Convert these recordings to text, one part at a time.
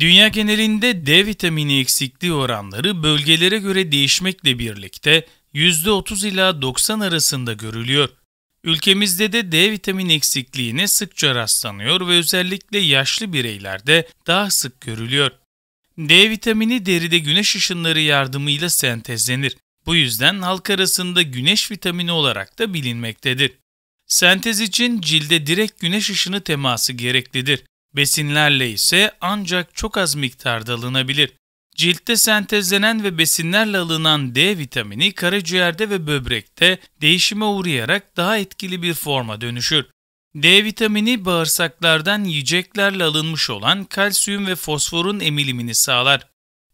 Dünya genelinde D vitamini eksikliği oranları bölgelere göre değişmekle birlikte %30 ila 90 arasında görülüyor. Ülkemizde de D vitamini eksikliğine sıkça rastlanıyor ve özellikle yaşlı bireylerde daha sık görülüyor. D vitamini deride güneş ışınları yardımıyla sentezlenir. Bu yüzden halk arasında güneş vitamini olarak da bilinmektedir. Sentez için cilde direkt güneş ışını teması gereklidir. Besinlerle ise ancak çok az miktarda alınabilir. Ciltte sentezlenen ve besinlerle alınan D vitamini karaciğerde ve böbrekte değişime uğrayarak daha etkili bir forma dönüşür. D vitamini bağırsaklardan yiyeceklerle alınmış olan kalsiyum ve fosforun emilimini sağlar.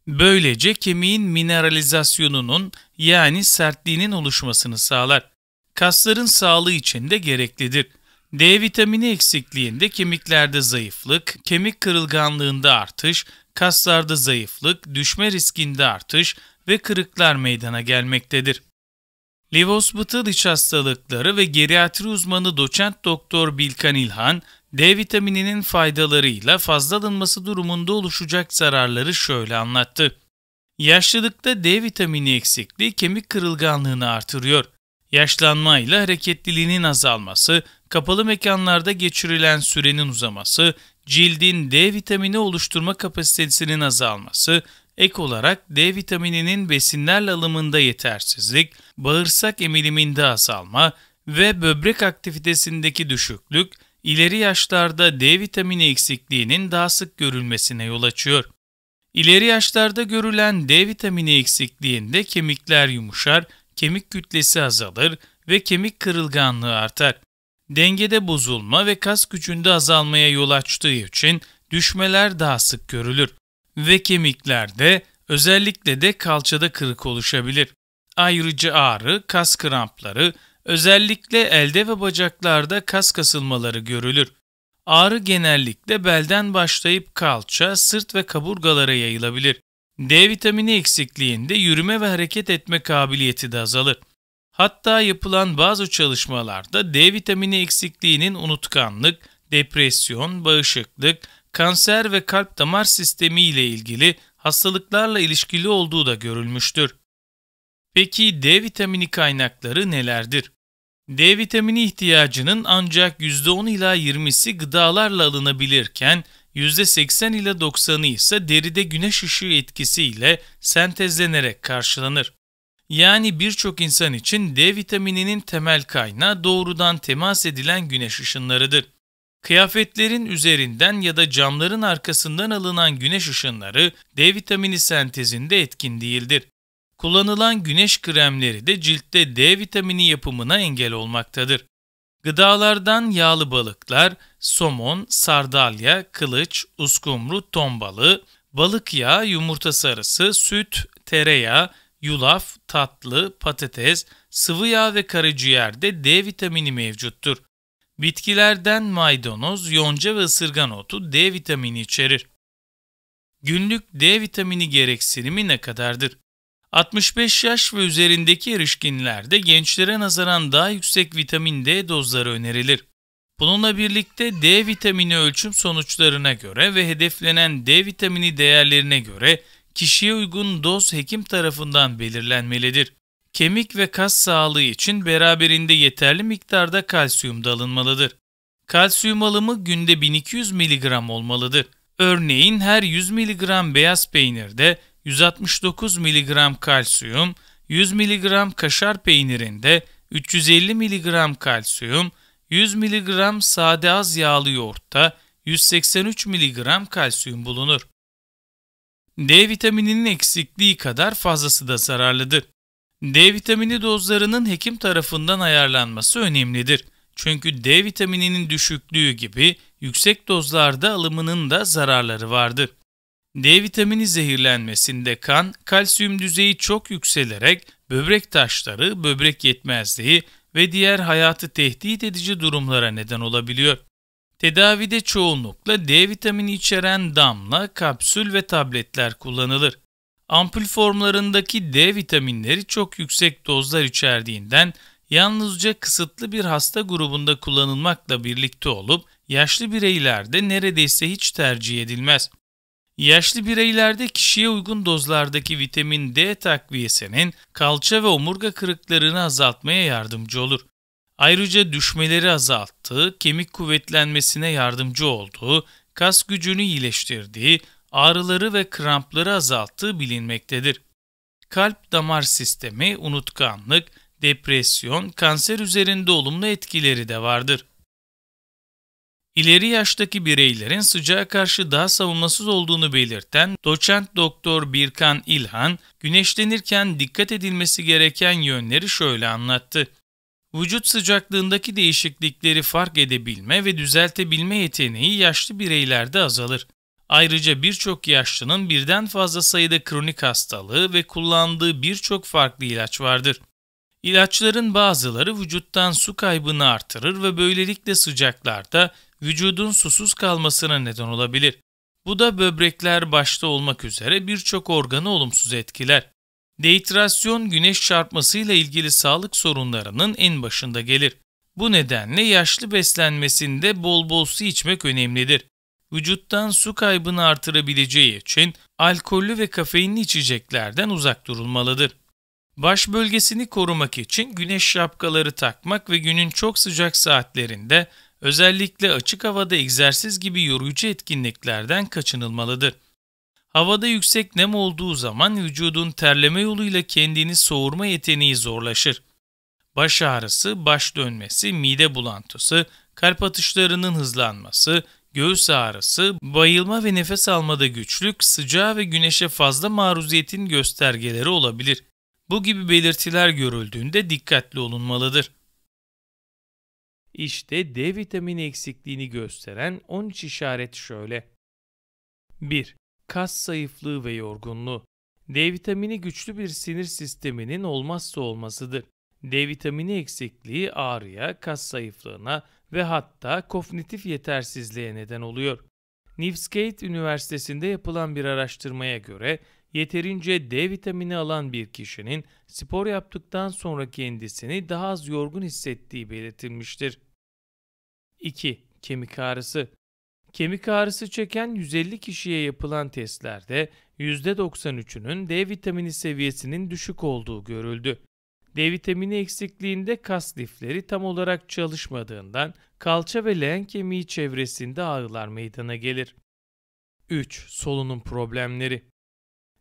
Böylece kemiğin mineralizasyonunun yani sertliğinin oluşmasını sağlar. Kasların sağlığı için de gereklidir. D vitamini eksikliğinde kemiklerde zayıflık, kemik kırılganlığında artış, kaslarda zayıflık, düşme riskinde artış ve kırıklar meydana gelmektedir. Livosbıtıl iç hastalıkları ve geriatri uzmanı doçent doktor Bilkan İlhan, D vitamininin faydalarıyla fazla alınması durumunda oluşacak zararları şöyle anlattı. Yaşlılıkta D vitamini eksikliği kemik kırılganlığını artırıyor. Yaşlanmayla hareketliliğinin azalması, kapalı mekanlarda geçirilen sürenin uzaması, cildin D vitamini oluşturma kapasitesinin azalması, ek olarak D vitamininin besinlerle alımında yetersizlik, bağırsak emiliminde azalma ve böbrek aktivitesindeki düşüklük, ileri yaşlarda D vitamini eksikliğinin daha sık görülmesine yol açıyor. İleri yaşlarda görülen D vitamini eksikliğinde kemikler yumuşar, kemik kütlesi azalır ve kemik kırılganlığı artar dengede bozulma ve kas gücünde azalmaya yol açtığı için düşmeler daha sık görülür ve kemiklerde özellikle de kalçada kırık oluşabilir. Ayrıca ağrı, kas krampları, özellikle elde ve bacaklarda kas kasılmaları görülür. Ağrı genellikle belden başlayıp kalça, sırt ve kaburgalara yayılabilir. D vitamini eksikliğinde yürüme ve hareket etme kabiliyeti de azalır. Hatta yapılan bazı çalışmalarda D vitamini eksikliğinin unutkanlık, depresyon, bağışıklık, kanser ve kalp damar sistemi ile ilgili hastalıklarla ilişkili olduğu da görülmüştür. Peki D vitamini kaynakları nelerdir? D vitamini ihtiyacının ancak %10 ila 20'si gıdalarla alınabilirken %80 ila 90'ı ise deride güneş ışığı etkisiyle sentezlenerek karşılanır. Yani birçok insan için D vitamininin temel kaynağı doğrudan temas edilen güneş ışınlarıdır. Kıyafetlerin üzerinden ya da camların arkasından alınan güneş ışınları D vitamini sentezinde etkin değildir. Kullanılan güneş kremleri de ciltte D vitamini yapımına engel olmaktadır. Gıdalardan yağlı balıklar, somon, sardalya, kılıç, uskumru, ton balığı, balık yağı, yumurta sarısı, süt, tereyağı, yulaf, tatlı, patates, sıvı yağ ve karaciğerde D vitamini mevcuttur. Bitkilerden maydanoz, yonca ve ısırgan otu D vitamini içerir. Günlük D vitamini gereksinimi ne kadardır? 65 yaş ve üzerindeki erişkinlerde gençlere nazaran daha yüksek vitamin D dozları önerilir. Bununla birlikte D vitamini ölçüm sonuçlarına göre ve hedeflenen D vitamini değerlerine göre kişiye uygun doz hekim tarafından belirlenmelidir. Kemik ve kas sağlığı için beraberinde yeterli miktarda kalsiyum da alınmalıdır. Kalsiyum alımı günde 1200 mg olmalıdır. Örneğin her 100 mg beyaz peynirde 169 mg kalsiyum, 100 mg kaşar peynirinde 350 mg kalsiyum, 100 mg sade az yağlı yoğurtta 183 mg kalsiyum bulunur. D vitamininin eksikliği kadar fazlası da zararlıdır. D vitamini dozlarının hekim tarafından ayarlanması önemlidir. Çünkü D vitamininin düşüklüğü gibi yüksek dozlarda alımının da zararları vardır. D vitamini zehirlenmesinde kan, kalsiyum düzeyi çok yükselerek böbrek taşları, böbrek yetmezliği ve diğer hayatı tehdit edici durumlara neden olabiliyor. Tedavide çoğunlukla D vitamini içeren damla, kapsül ve tabletler kullanılır. Ampul formlarındaki D vitaminleri çok yüksek dozlar içerdiğinden yalnızca kısıtlı bir hasta grubunda kullanılmakla birlikte olup yaşlı bireylerde neredeyse hiç tercih edilmez. Yaşlı bireylerde kişiye uygun dozlardaki vitamin D takviyesinin kalça ve omurga kırıklarını azaltmaya yardımcı olur. Ayrıca düşmeleri azalttığı, kemik kuvvetlenmesine yardımcı olduğu, kas gücünü iyileştirdiği, ağrıları ve krampları azalttığı bilinmektedir. Kalp damar sistemi, unutkanlık, depresyon, kanser üzerinde olumlu etkileri de vardır. İleri yaştaki bireylerin sıcağa karşı daha savunmasız olduğunu belirten doçent doktor Birkan İlhan, güneşlenirken dikkat edilmesi gereken yönleri şöyle anlattı. Vücut sıcaklığındaki değişiklikleri fark edebilme ve düzeltebilme yeteneği yaşlı bireylerde azalır. Ayrıca birçok yaşlının birden fazla sayıda kronik hastalığı ve kullandığı birçok farklı ilaç vardır. İlaçların bazıları vücuttan su kaybını artırır ve böylelikle sıcaklarda vücudun susuz kalmasına neden olabilir. Bu da böbrekler başta olmak üzere birçok organı olumsuz etkiler. Dehidrasyon güneş çarpmasıyla ilgili sağlık sorunlarının en başında gelir. Bu nedenle yaşlı beslenmesinde bol bol su içmek önemlidir. Vücuttan su kaybını artırabileceği için alkollü ve kafeinli içeceklerden uzak durulmalıdır. Baş bölgesini korumak için güneş şapkaları takmak ve günün çok sıcak saatlerinde özellikle açık havada egzersiz gibi yorucu etkinliklerden kaçınılmalıdır. Havada yüksek nem olduğu zaman vücudun terleme yoluyla kendini soğurma yeteneği zorlaşır. Baş ağrısı, baş dönmesi, mide bulantısı, kalp atışlarının hızlanması, göğüs ağrısı, bayılma ve nefes almada güçlük, sıcağa ve güneşe fazla maruziyetin göstergeleri olabilir. Bu gibi belirtiler görüldüğünde dikkatli olunmalıdır. İşte D vitamini eksikliğini gösteren 13 işaret şöyle. 1 kas zayıflığı ve yorgunluğu. D vitamini güçlü bir sinir sisteminin olmazsa olmasıdır. D vitamini eksikliği ağrıya, kas zayıflığına ve hatta kognitif yetersizliğe neden oluyor. Newsgate Üniversitesi'nde yapılan bir araştırmaya göre yeterince D vitamini alan bir kişinin spor yaptıktan sonra kendisini daha az yorgun hissettiği belirtilmiştir. 2. Kemik ağrısı Kemik ağrısı çeken 150 kişiye yapılan testlerde %93'ünün D vitamini seviyesinin düşük olduğu görüldü. D vitamini eksikliğinde kas lifleri tam olarak çalışmadığından kalça ve leğen kemiği çevresinde ağrılar meydana gelir. 3. Solunum problemleri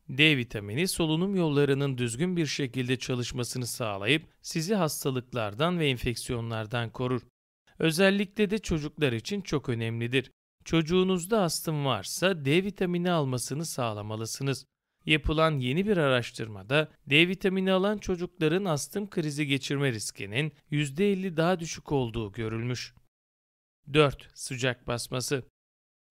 D vitamini solunum yollarının düzgün bir şekilde çalışmasını sağlayıp sizi hastalıklardan ve enfeksiyonlardan korur. Özellikle de çocuklar için çok önemlidir. Çocuğunuzda astım varsa D vitamini almasını sağlamalısınız. Yapılan yeni bir araştırmada D vitamini alan çocukların astım krizi geçirme riskinin %50 daha düşük olduğu görülmüş. 4. Sıcak basması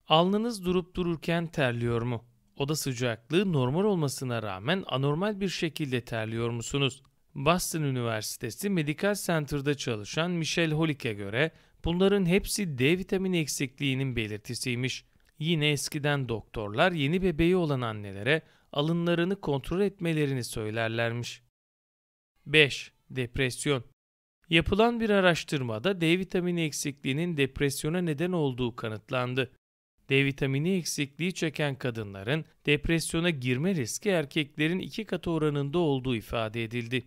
Alnınız durup dururken terliyor mu? Oda sıcaklığı normal olmasına rağmen anormal bir şekilde terliyor musunuz? Boston Üniversitesi Medical Center'da çalışan Michelle Holick'e göre Bunların hepsi D vitamini eksikliğinin belirtisiymiş. Yine eskiden doktorlar yeni bebeği olan annelere alınlarını kontrol etmelerini söylerlermiş. 5. Depresyon Yapılan bir araştırmada D vitamini eksikliğinin depresyona neden olduğu kanıtlandı. D vitamini eksikliği çeken kadınların depresyona girme riski erkeklerin iki katı oranında olduğu ifade edildi.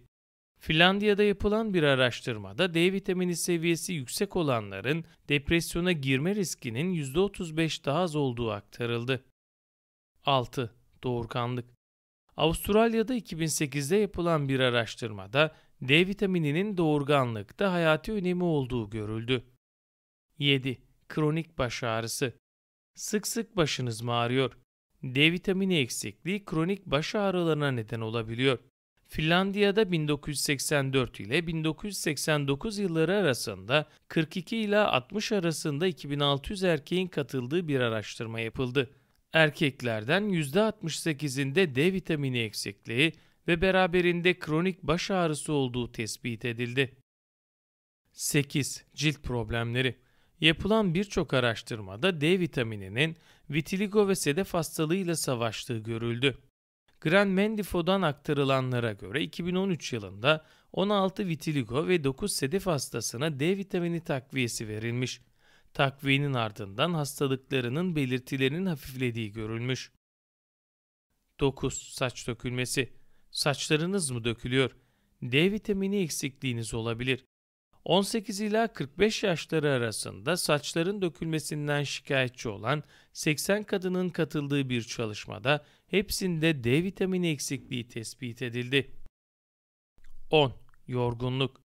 Finlandiya'da yapılan bir araştırmada D vitamini seviyesi yüksek olanların depresyona girme riskinin %35 daha az olduğu aktarıldı. 6. Doğurganlık Avustralya'da 2008'de yapılan bir araştırmada D vitamininin doğurganlıkta hayati önemi olduğu görüldü. 7. Kronik baş ağrısı Sık sık başınız mı ağrıyor? D vitamini eksikliği kronik baş ağrılarına neden olabiliyor. Finlandiya'da 1984 ile 1989 yılları arasında 42 ile 60 arasında 2600 erkeğin katıldığı bir araştırma yapıldı. Erkeklerden %68'inde D vitamini eksikliği ve beraberinde kronik baş ağrısı olduğu tespit edildi. 8. Cilt problemleri Yapılan birçok araştırmada D vitamininin vitiligo ve sedef hastalığıyla savaştığı görüldü. Grand Mendifo'dan aktarılanlara göre 2013 yılında 16 vitiligo ve 9 sedef hastasına D vitamini takviyesi verilmiş. Takviyenin ardından hastalıklarının belirtilerinin hafiflediği görülmüş. 9. Saç dökülmesi Saçlarınız mı dökülüyor? D vitamini eksikliğiniz olabilir. 18 ila 45 yaşları arasında saçların dökülmesinden şikayetçi olan 80 kadının katıldığı bir çalışmada hepsinde D vitamini eksikliği tespit edildi. 10. Yorgunluk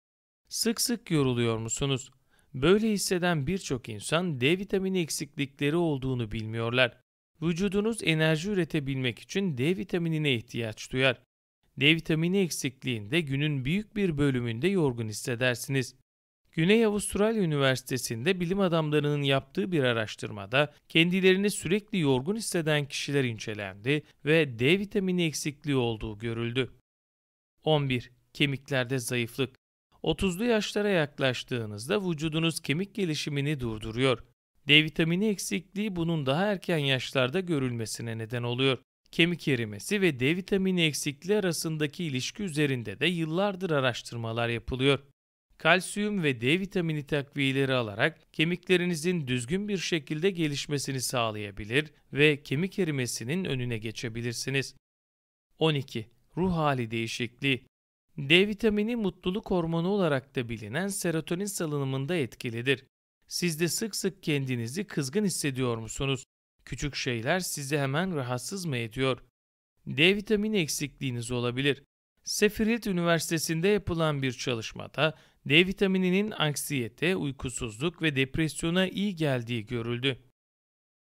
Sık sık yoruluyor musunuz? Böyle hisseden birçok insan D vitamini eksiklikleri olduğunu bilmiyorlar. Vücudunuz enerji üretebilmek için D vitaminine ihtiyaç duyar. D vitamini eksikliğinde günün büyük bir bölümünde yorgun hissedersiniz. Güney Avustralya Üniversitesi'nde bilim adamlarının yaptığı bir araştırmada kendilerini sürekli yorgun hisseden kişiler incelendi ve D vitamini eksikliği olduğu görüldü. 11. Kemiklerde zayıflık 30'lu yaşlara yaklaştığınızda vücudunuz kemik gelişimini durduruyor. D vitamini eksikliği bunun daha erken yaşlarda görülmesine neden oluyor. Kemik erimesi ve D vitamini eksikliği arasındaki ilişki üzerinde de yıllardır araştırmalar yapılıyor kalsiyum ve D vitamini takviyeleri alarak kemiklerinizin düzgün bir şekilde gelişmesini sağlayabilir ve kemik erimesinin önüne geçebilirsiniz. 12. Ruh hali değişikliği D vitamini mutluluk hormonu olarak da bilinen serotonin salınımında etkilidir. Siz de sık sık kendinizi kızgın hissediyor musunuz? Küçük şeyler sizi hemen rahatsız mı ediyor? D vitamini eksikliğiniz olabilir. Sefiriyet Üniversitesi'nde yapılan bir çalışmada D vitamininin anksiyete, uykusuzluk ve depresyona iyi geldiği görüldü.